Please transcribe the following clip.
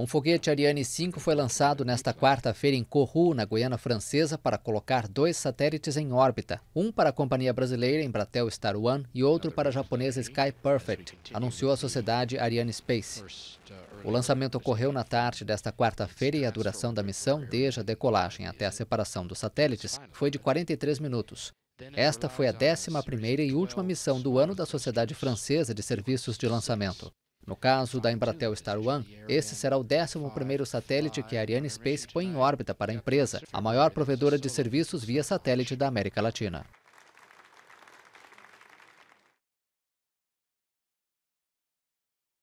Um foguete Ariane 5 foi lançado nesta quarta-feira em Kourou, na Guiana Francesa, para colocar dois satélites em órbita, um para a companhia brasileira Embratel Star One e outro para a japonesa Sky Perfect, anunciou a sociedade Ariane Space. O lançamento ocorreu na tarde desta quarta-feira e a duração da missão, desde a decolagem até a separação dos satélites, foi de 43 minutos. Esta foi a 11ª e última missão do ano da Sociedade Francesa de Serviços de Lançamento. No caso da Embratel Star One, esse será o 11º satélite que a Ariane Space põe em órbita para a empresa, a maior provedora de serviços via satélite da América Latina.